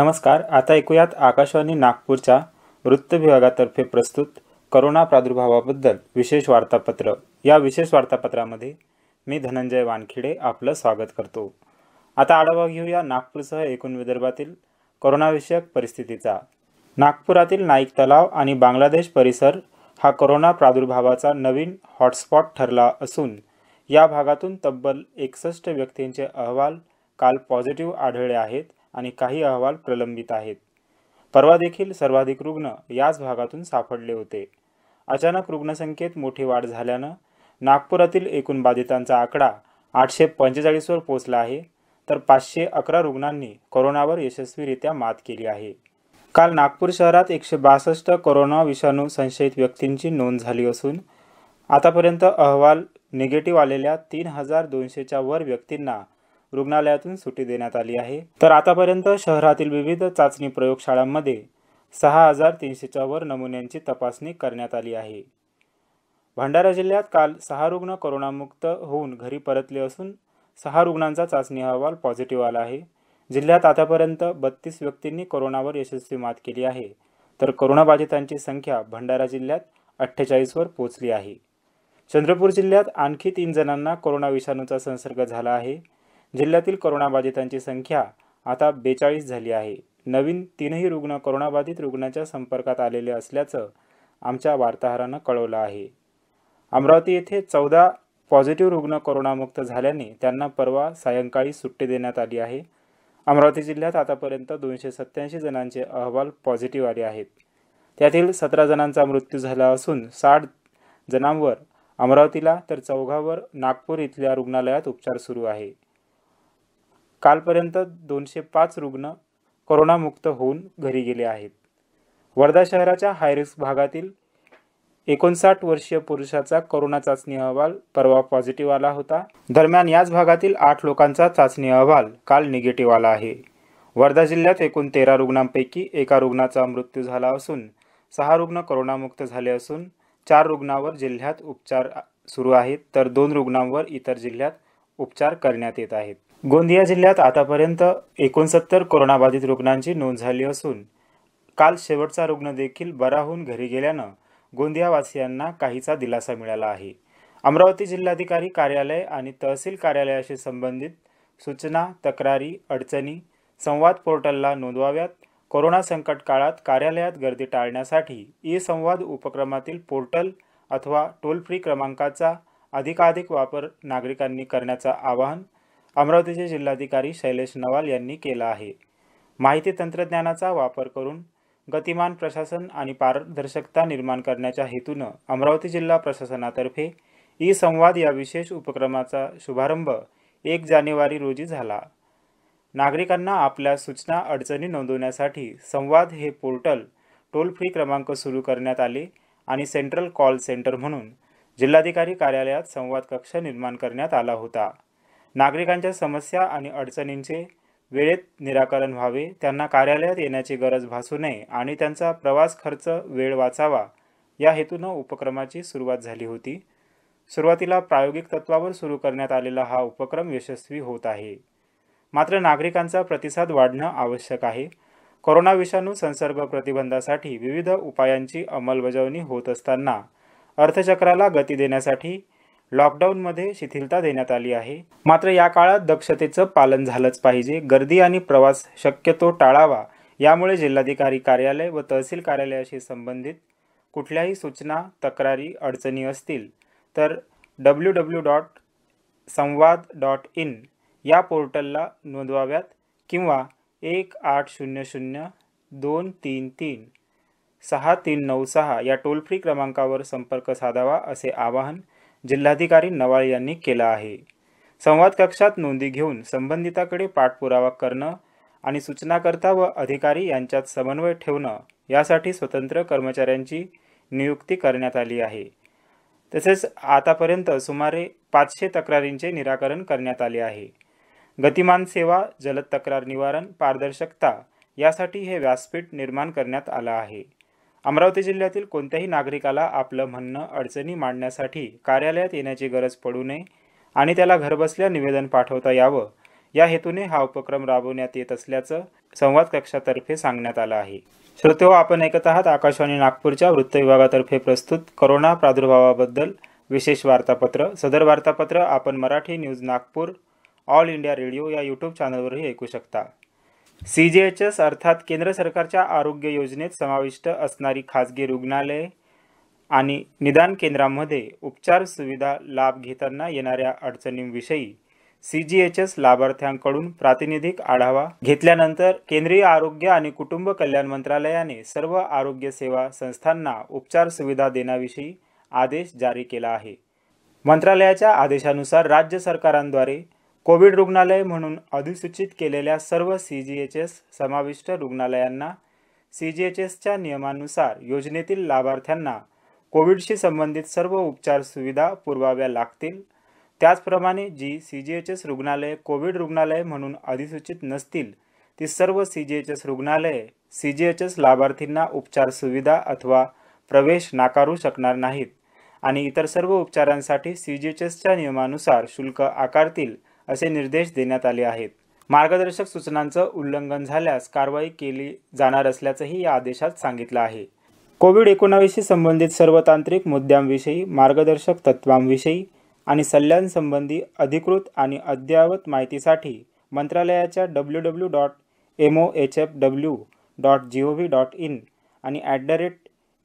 नमस्कार आता ऐकूयात आकाशवाणी नागपूरच्या वृत्त विभागातर्फे प्रस्तुत करोना प्रादुर्भावाबद्दल विशेष वार्तापत्र या विशेष वार्तापत्रामध्ये मी धनंजय वानखिडे आपलं स्वागत करतो आता आढावा घेऊया नागपूरसह एकूण विदर्भातील करोनाविषयक परिस्थितीचा नागपुरातील नाईक तलाव आणि बांगलादेश परिसर हा करोना प्रादुर्भावाचा नवीन हॉटस्पॉट ठरला असून या भागातून तब्बल एकसष्ट व्यक्तींचे अहवाल काल पॉझिटिव्ह आढळले आहेत आणि काही अहवाल प्रलंबित आहेत परवा देखील सर्वाधिक रुग्ण याच भागातून सापडले होते अचानक रुग्णसंख्येत मोठी वाढ झाल्यानं नागपुरातील एकूण बाधितांचा आकडा आठशे पंचेचाळीसवर पोचला आहे तर पाचशे अकरा रुग्णांनी कोरोनावर यशस्वीरित्या मात केली आहे काल नागपूर शहरात एकशे बासष्ट कोरोना विषाणू संशयित व्यक्तींची नोंद झाली असून आतापर्यंत अहवाल निगेटिव्ह आलेल्या तीन हजार दोनशेच्या वर व्यक्तींना रुग्णालयातून सुटी देण्यात आली आहे तर आतापर्यंत शहरातील विविध चाचणी प्रयोगशाळांमध्ये सहा हजार तीनशे चौवर नमुन्यांची तपासणी करण्यात आली आहे भंडारा जिल्ह्यात काल सहा रुग्ण कोरोनामुक्त होऊन घरी परतले असून सहा रुग्णांचा चाचणी अहवाल पॉझिटिव्ह आला आहे जिल्ह्यात आतापर्यंत बत्तीस व्यक्तींनी कोरोनावर यशस्वी मात केली आहे तर कोरोनाबाधितांची संख्या भंडारा जिल्ह्यात अठ्ठेचाळीसवर पोहोचली आहे चंद्रपूर जिल्ह्यात आणखी तीन जणांना कोरोना विषाणूचा संसर्ग झाला आहे जिल्ह्यातील कोरोनाबाधितांची संख्या आता बेचाळीस झाली आहे नवीन तीनही रुग्ण कोरोनाबाधित रुग्णाच्या संपर्कात आलेले असल्याचं आमच्या वार्ताहरानं कळवलं आहे अमरावती येथे चौदा पॉझिटिव्ह रुग्ण कोरोनामुक्त झाल्याने त्यांना परवा सायंकाळी सुट्टी देण्यात आली आहे अमरावती जिल्ह्यात आतापर्यंत दोनशे सत्याऐंशी जणांचे अहवाल पॉझिटिव्ह आले आहेत त्यातील सतरा जणांचा मृत्यू झाला असून साठ जणांवर अमरावतीला तर चौघावर नागपूर इथल्या रुग्णालयात उपचार सुरू आहे कालपर्यंत दोनशे पाच रुग्ण करोनामुक्त होऊन घरी गेले आहेत वर्धा शहराच्या हायरिस्क भागातील एकोणसाठ वर्षीय पुरुषाचा कोरोना चाचणी अहवाल परवा पॉझिटिव्ह आला होता दरम्यान याच भागातील आठ लोकांचा चाचणी अहवाल काल निगेटिव्ह आला आहे वर्धा जिल्ह्यात एकूण तेरा रुग्णांपैकी एका रुग्णाचा मृत्यू झाला असून सहा रुग्ण करोनामुक्त झाले असून चार रुग्णांवर जिल्ह्यात उपचार सुरू आहेत तर दोन रुग्णांवर इतर जिल्ह्यात उपचार करण्यात येत आहेत गोंदिया जिल्ह्यात आतापर्यंत एकोणसत्तर कोरोनाबाधित रुग्णांची नोंद झाली असून काल शेवटचा रुग्ण देखील बरा होऊन घरी गेल्यानं गोंदियावासियांना काहीचा दिलासा मिळाला आहे अमरावती जिल्हाधिकारी कार्यालय आणि तहसील कार्यालयाशी संबंधित सूचना तक्रारी अडचणी संवाद पोर्टलला नोंदवाव्यात कोरोना संकट काळात कार्यालयात गर्दी टाळण्यासाठी ई संवाद उपक्रमातील पोर्टल अथवा टोल फ्री क्रमांकाचा अधिकाधिक वापर नागरिकांनी करण्याचं आवाहन अमरावतीचे जिल्हाधिकारी शैलेश नवाल यांनी केलं आहे माहिती तंत्रज्ञानाचा वापर करून गतिमान प्रशासन आणि पारदर्शकता निर्माण करण्याच्या हेतूनं अमरावती जिल्हा प्रशासनातर्फे ई संवाद या विशेष उपक्रमाचा शुभारंभ एक जानेवारी रोजी झाला नागरिकांना आपल्या सूचना अडचणी नोंदवण्यासाठी संवाद हे पोर्टल टोल फ्री क्रमांक सुरू करण्यात आले आणि सेंट्रल कॉल सेंटर म्हणून जिल्हाधिकारी कार्यालयात संवाद कक्ष निर्माण करण्यात आला होता नागरिकांच्या समस्या आणि अडचणींचे वेळेत निराकरण व्हावे त्यांना कार्यालयात येण्याची गरज भासू नये आणि त्यांचा प्रवास खर्च वेळ वाचावा या हेतूनं उपक्रमाची सुरुवात झाली होती सुरुवातीला प्रायोगिक तत्वावर सुरू करण्यात आलेला हा उपक्रम यशस्वी होत आहे मात्र नागरिकांचा प्रतिसाद वाढणं आवश्यक आहे कोरोना विषाणू संसर्ग प्रतिबंधासाठी विविध उपायांची अंमलबजावणी होत असताना अर्थचक्राला गती देण्यासाठी लॉकडाऊनमध्ये शिथिलता देण्यात आली आहे मात्र या काळात दक्षतेचं पालन झालंच पाहिजे गर्दी आणि प्रवास शक्यतो टाळावा यामुळे जिल्हाधिकारी कार्यालय व तहसील कार्यालयाशी संबंधित कुठल्याही सूचना तक्रारी अडचणी असतील तर W W dot Samvad dot in या पोर्टलला नोंदवाव्यात किंवा एक आठ शून्य शून्य दोन तीन तीन सहा तीन नऊ सहा या टोल फ्री क्रमांकावर संपर्क साधावा असे आवाहन जिल्हाधिकारी नवाळ यांनी केलं आहे संवाद कक्षात नोंदी घेऊन संबंधिताकडे पाठपुरावा करणं आणि सूचनाकर्ता व अधिकारी यांच्यात समन्वय ठेवणं यासाठी स्वतंत्र कर्मचाऱ्यांची नियुक्ती करण्यात आली आहे तसेच आतापर्यंत सुमारे पाचशे तक्रारींचे निराकरण करण्यात आले आहे गतिमान सेवा जलद तक्रार निवारण पारदर्शकता यासाठी हे व्यासपीठ निर्माण करण्यात आलं आहे अमरावती जिल्ह्यातील कोणत्याही नागरिकाला आपलं म्हणणं अडचणी मांडण्यासाठी कार्यालयात येण्याची गरज पडू नये आणि त्याला घरबसल्या निवेदन पाठवता यावं या हेतूने हा उपक्रम राबवण्यात येत असल्याचं संवाद कक्षातर्फे सांगण्यात आलं आहे श्रोतेहो आपण ऐकत आहात आकाशवाणी नागपूरच्या वृत्त विभागातर्फे प्रस्तुत करोना प्रादुर्भावाबद्दल विशेष वार्तापत्र सदर वार्तापत्र आपण Marathi news Nagpur all India radio या यूट्यूब चॅनलवरही ऐकू शकता सी जी एच एस अर्थात केंद्र सरकारच्या आरोग्य योजनेत समाविष्ट असणारी खाजगी रुग्णालये आणि निदान केंद्रामध्ये उपचार सुविधा लाभ घेताना येणाऱ्या अडचणींविषयी सी जी एच एस लाभार्थ्यांकडून प्रातिनिधिक आढावा घेतल्यानंतर केंद्रीय आरोग्य आणि कुटुंब कल्याण मंत्रालयाने सर्व आरोग्य सेवा संस्थांना उपचार सुविधा देण्याविषयी आदेश जारी केला आहे मंत्रालयाच्या आदेशानुसार राज्य सरकारांद्वारे कोविड रुग्णालय म्हणून अधिसूचित केलेल्या सर्व सी जी एच एस समाविष्ट रुग्णालयांना सी जी एच एसच्या नियमानुसार योजनेतील लाभार्थ्यांना कोविडशी संबंधित सर्व उपचार सुविधा पुरवाव्या लागतील त्याचप्रमाणे G C G H S रुग्णालये कोविड रुग्णालय म्हणून अधिसूचित नसतील ती सर्व सी जी एच एस रुग्णालये सी जी एच एस लाभार्थींना उपचार सुविधा अथवा प्रवेश नाकारू शकणार नाहीत आणि इतर सर्व उपचारांसाठी सी जी एच एसच्या नियमानुसार शुल्क आकारतील असे निर्देश देण्यात आले आहेत मार्गदर्शक सूचनांचं उल्लंघन झाल्यास कारवाई केली जाणार असल्याचंही या आदेशात सांगितलं आहे कोविड एकोणावीसशी संबंधित सर्व तांत्रिक मुद्द्यांविषयी मार्गदर्शक तत्वांविषयी आणि सल्ल्यांसंबंधी अधिकृत आणि अद्ययावत माहितीसाठी मंत्रालयाच्या W W dot M O H F W dot G O V dot in आणि at the rate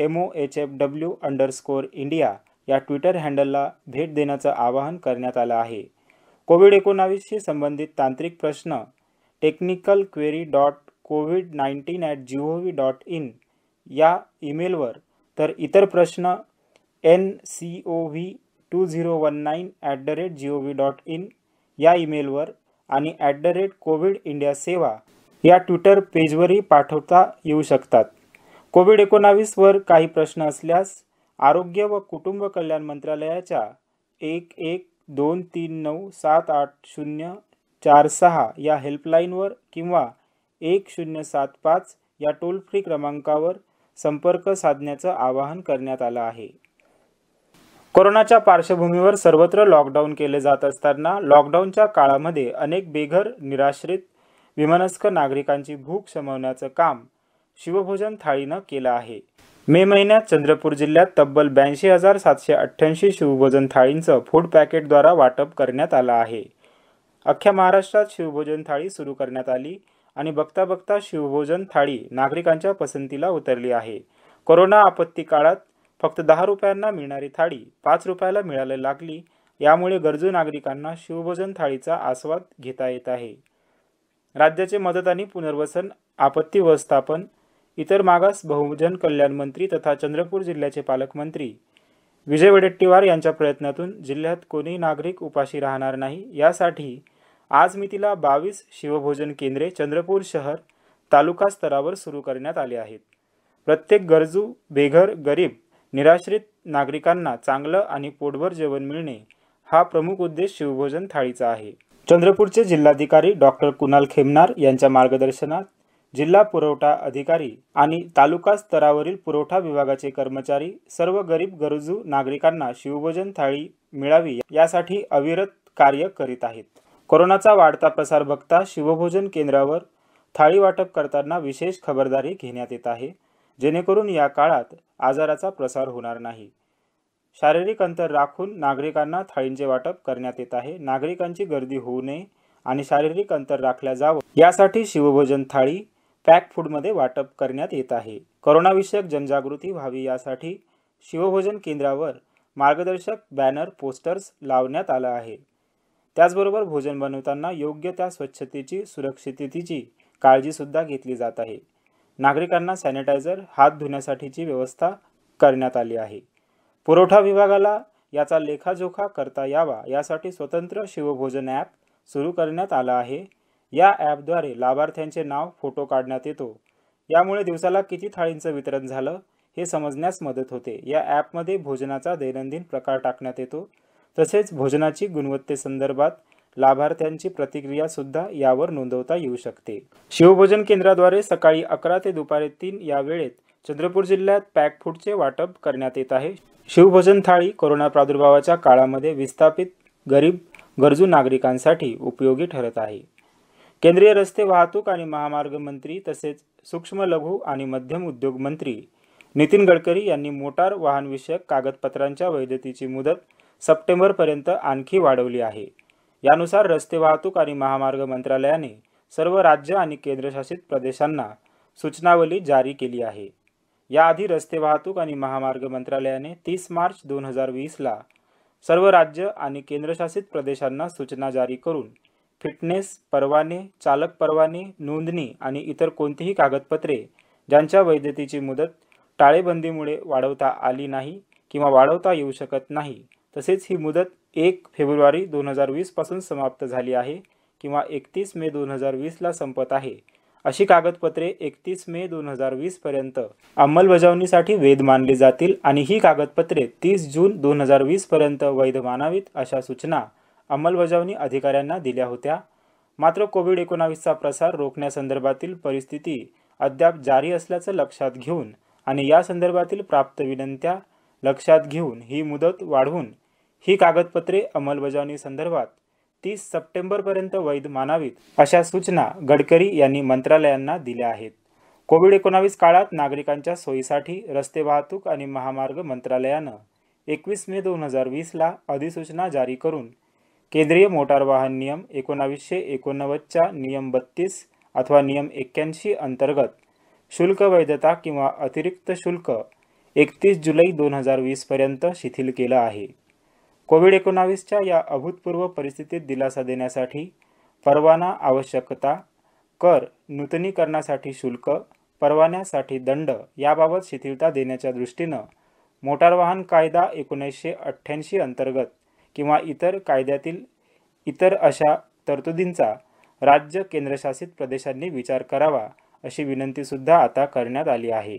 M O H F W underscore India या ट्विटर हँडलला भेट देण्याचं आवाहन करण्यात आलं आहे कोविड एकोणावीसशी संबंधित तांत्रिक प्रश्न technical query dot COVID nineteen at G O V dot in या ईमेलवर तर इतर प्रश्न N C O V two zero one nine at the rate G O V dot in या ईमेलवर आणि at the rate COVID India Seva या Twitter पेजवरही पाठवता येऊ शकतात कोविड एकोणावीसवर काही प्रश्न असल्यास आरोग्य व कुटुंब कल्याण मंत्रालयाच्या एक एक दोन तीन नऊ सात आठ शून्य चार सहा या हेल्पलाईनवर किंवा एक शून्य सात पाच या टोल फ्री क्रमांकावर संपर्क साधण्याचं आवाहन करण्यात आलं आहे कोरोनाच्या पार्श्वभूमीवर सर्वत्र लॉकडाऊन केले जात असताना लॉकडाऊनच्या काळामध्ये अनेक बेघर निराश्रित विमनस्क नागरिकांची भूक शमवण्याचं काम शिवभोजन थाळीनं केलं आहे मे महिन्यात चंद्रपूर जिल्ह्यात तब्बल ब्याऐंशी हजार सातशे अठ्ठ्याऐंशी शिवभोजन थाळींचं फूड पॅकेटद्वारा वाटप करण्यात आलं आहे अख्ख्या महाराष्ट्रात शिवभोजन थाळी सुरू करण्यात आली आणि बघता बघता शिवभोजन थाळी नागरिकांच्या पसंतीला उतरली आहे कोरोना आपत्ती काळात फक्त दहा रुपयांना मिळणारी थाळी पाच रुपयाला मिळायला लागली यामुळे गरजू नागरिकांना शिवभोजन थाळीचा आस्वाद घेता येत आहे राज्याचे मदत आणि पुनर्वसन आपत्ती व्यवस्थापन इतर मागास बहुजन कल्याण मंत्री तथा चंद्रपूर जिल्ह्याचे पालकमंत्री विजय वडेट्टीवार यांच्या प्रयत्नातून जिल्ह्यात कोणी नागरिक उपाशी राहणार नाही यासाठी आज मितीला बावीस शिवभोजन केंद्रे चंद्रपूर शहर तालुका स्तरावर सुरू करण्यात आले आहेत प्रत्येक गरजू बेघर गरीब निराश्रित नागरिकांना चांगलं आणि पोटभर जेवण मिळणे हा प्रमुख उद्देश शिवभोजन थाळीचा आहे चंद्रपूरचे जिल्हाधिकारी डॉक्टर कुणाल खेमनार यांच्या मार्गदर्शनात जिल्हा पुरवठा अधिकारी आणि तालुका स्तरावरील पुरवठा विभागाचे कर्मचारी सर्व गरीब गरजू नागरिकांना शिवभोजन थाळी मिळावी यासाठी अविरत कार्य करीत आहेत कोरोनाचा वाढता प्रसार बघता शिवभोजन केंद्रावर थाळी वाटप करताना विशेष खबरदारी घेण्यात येत आहे जेणेकरून या काळात आजाराचा प्रसार होणार नाही शारीरिक अंतर राखून नागरिकांना थाळींचे वाटप करण्यात येत आहे नागरिकांची गर्दी होऊ नये आणि शारीरिक अंतर राखल्या जावं यासाठी शिवभोजन थाळी पॅक फूडमध्ये वाटप करण्यात येत आहे करोनाविषयक जनजागृती व्हावी यासाठी शिवभोजन केंद्रावर मार्गदर्शक बॅनर पोस्टर्स लावण्यात आलं आहे त्याचबरोबर भोजन बनवताना योग्य त्या स्वच्छतेची सुरक्षिततेची काळजीसुद्धा घेतली जात आहे नागरिकांना सॅनिटायझर हात धुण्यासाठीची व्यवस्था करण्यात आली आहे पुरवठा विभागाला याचा लेखाजोखा करता यावा यासाठी स्वतंत्र शिवभोजन ॲप सुरू करण्यात आलं आहे या ॲपद्वारे लाभार्थ्यांचे नाव फोटो काढण्यात येतो यामुळे दिवसाला किती थाळींचं वितरण झालं हे समजण्यास मदत होते या ॲपमध्ये भोजनाचा दैनंदिन प्रकार टाकण्यात येतो तसेच भोजनाची गुणवत्तेसंदर्भात लाभार्थ्यांची प्रतिक्रिया सुद्धा यावर नोंदवता येऊ शकते शिवभोजन केंद्राद्वारे सकाळी अकरा ते दुपारी तीन या वेळेत चंद्रपूर जिल्ह्यात पॅक फूडचे वाटप करण्यात येत आहे शिवभोजन थाळी कोरोना प्रादुर्भावाच्या काळामध्ये विस्थापित गरीब गरजू नागरिकांसाठी उपयोगी ठरत आहे केंद्रीय रस्ते वाहतूक आणि महामार्ग मंत्री तसेच सूक्ष्म लघु आणि मध्यम उद्योग मंत्री नितीन गडकरी यांनी मोटार वाहनविषयक कागदपत्रांच्या वैधतेची मुदत सप्टेंबरपर्यंत आणखी वाढवली आहे यानुसार रस्ते वाहतूक आणि महामार्ग मंत्रालयाने सर्व राज्य आणि केंद्रशासित प्रदेशांना सूचनावली जारी केली आहे याआधी रस्ते वाहतूक आणि महामार्ग मंत्रालयाने तीस मार्च दोन हजार वीसला सर्व राज्य आणि केंद्रशासित प्रदेशांना सूचना जारी करून फिटनेस परवाने चालक परवाने नोंदणी आणि इतर कोणतीही कागदपत्रे ज्यांच्या वैधतेची मुदत टाळेबंदीमुळे वाढवता आली नाही किंवा वाढवता येऊ शकत नाही तसेच ही मुदत एक फेब्रुवारी दोन हजार वीसपासून समाप्त झाली आहे किंवा एकतीस मे दोन हजार वीसला संपत आहे अशी कागदपत्रे एकतीस मे दोन हजार वीसपर्यंत अंमलबजावणीसाठी वैध मानली जातील आणि ही कागदपत्रे तीस जून दोन हजार वीसपर्यंत वैध मानावीत अशा सूचना अंमलबजावणी अधिकाऱ्यांना दिल्या होत्या मात्र कोविड एकोणावीसचा प्रसार रोखण्यासंदर्भातील परिस्थिती अद्याप जारी असल्याचं लक्षात घेऊन आणि या संदर्भातील प्राप्त विनंत्या लक्षात घेऊन ही मुदत वाढवून ही कागदपत्रे अंमलबजावणी संदर्भात तीस सप्टेंबरपर्यंत वैध मानावीत अशा सूचना गडकरी यांनी मंत्रालयांना दिल्या आहेत कोविड एकोणावीस काळात नागरिकांच्या सोयीसाठी रस्ते वाहतूक आणि महामार्ग मंत्रालयानं एकवीस मे दोन हजार वीसला अधिसूचना जारी करून केंद्रीय मोटार वाहन नियम एकोणावीसशे एकोणनव्वदच्या नियम बत्तीस अथवा नियम एक्क्याऐंशी अंतर्गत शुल्क वैधता किंवा अतिरिक्त शुल्क एकतीस जुलै दोन हजार वीसपर्यंत शिथिल केलं आहे कोविड एकोणावीसच्या या अभूतपूर्व परिस्थितीत दिलासा देण्यासाठी परवाना आवश्यकता कर नूतनीकरणासाठी शुल्क परवान्यासाठी दंड याबाबत शिथिलता देण्याच्या दृष्टीनं मोटार वाहन कायदा एकोणीसशे अठ्ठ्याऐंशी अंतर्गत किंवा इतर कायद्यातील इतर अशा तरतुदींचा राज्य केंद्रशासित प्रदेशांनी विचार करावा अशी विनंतीसुद्धा आता करण्यात आली आहे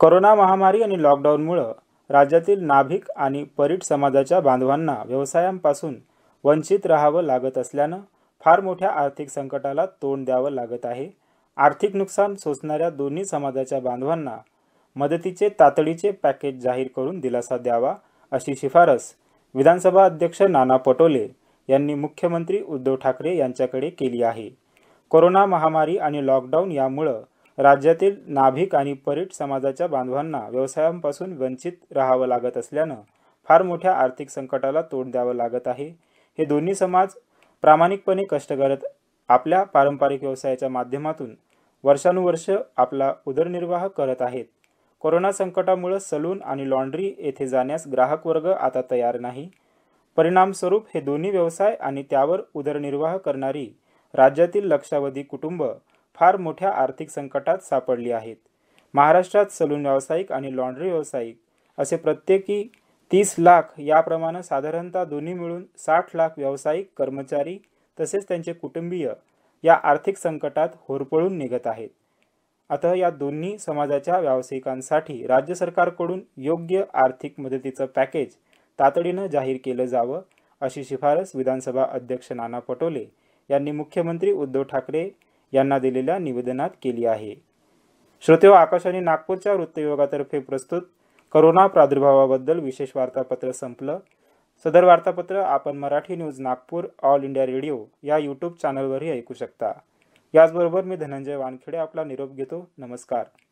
करोना महामारी आणि लॉकडाऊनमुळं राज्यातील नाभिक आणि परीट समाजाच्या बांधवांना व्यवसायांपासून वंचित राहावं लागत असल्यानं फार मोठ्या आर्थिक संकटाला तोंड द्यावं लागत आहे आर्थिक नुकसान सोसणाऱ्या दोन्ही समाजाच्या बांधवांना मदतीचे तातडीचे पॅकेज जाहीर करून दिलासा द्यावा अशी शिफारस विधानसभा अध्यक्ष नाना पटोले यांनी मुख्यमंत्री उद्धव ठाकरे यांच्याकडे केली आहे कोरोना महामारी आणि लॉकडाऊन यामुळं राज्यातील नाभिक आणि परीट समाजाच्या बांधवांना व्यवसायांपासून वंचित राहावं लागत असल्यानं फार मोठ्या आर्थिक संकटाला तोंड द्यावं लागत आहे हे दोन्ही समाज प्रामाणिकपणे कष्ट करत आपल्या पारंपरिक व्यवसायाच्या माध्यमातून वर्षानुवर्ष आपला उदरनिर्वाह करत आहेत कोरोना संकटामुळे सलून आणि लॉन्ड्री येथे जाण्यास ग्राहक वर्ग आता तयार नाही परिणामस्वरूप हे दोन्ही व्यवसाय आणि त्यावर उदरनिर्वाह करणारी राज्यातील लक्षावधी कुटुंब फार मोठ्या आर्थिक संकटात सापडली आहेत महाराष्ट्रात सलून व्यावसायिक आणि लॉन्ड्री व्यावसायिक असे प्रत्येकी तीस लाख याप्रमाणे साधारणतः दोन्ही मिळून साठ लाख व्यावसायिक कर्मचारी तसेच त्यांचे कुटुंबीय या आर्थिक संकटात होरपळून निघत आहेत अतः या दोन्ही समाजाच्या व्यावसायिकांसाठी राज्य सरकारकडून योग्य आर्थिक मदतीचं पॅकेज तातडीनं जाहीर केलं जावं अशी शिफारस विधानसभा अध्यक्ष नाना पटोले यांनी मुख्यमंत्री उद्धव ठाकरे यांना दिलेल्या निवेदनात केली आहे श्रोते हो, आकाशवाणी नागपूरच्या वृत्तविभागातर्फे प्रस्तुत करोना प्रादुर्भावाबद्दल विशेष वार्तापत्र संपलं सदर वार्तापत्र आपण Marathi news Nagpur all India radio या यूट्यूब चॅनलवरही ऐकू शकता याचबरोबर मी धनंजय वानखेडे आपला निरोप घेतो नमस्कार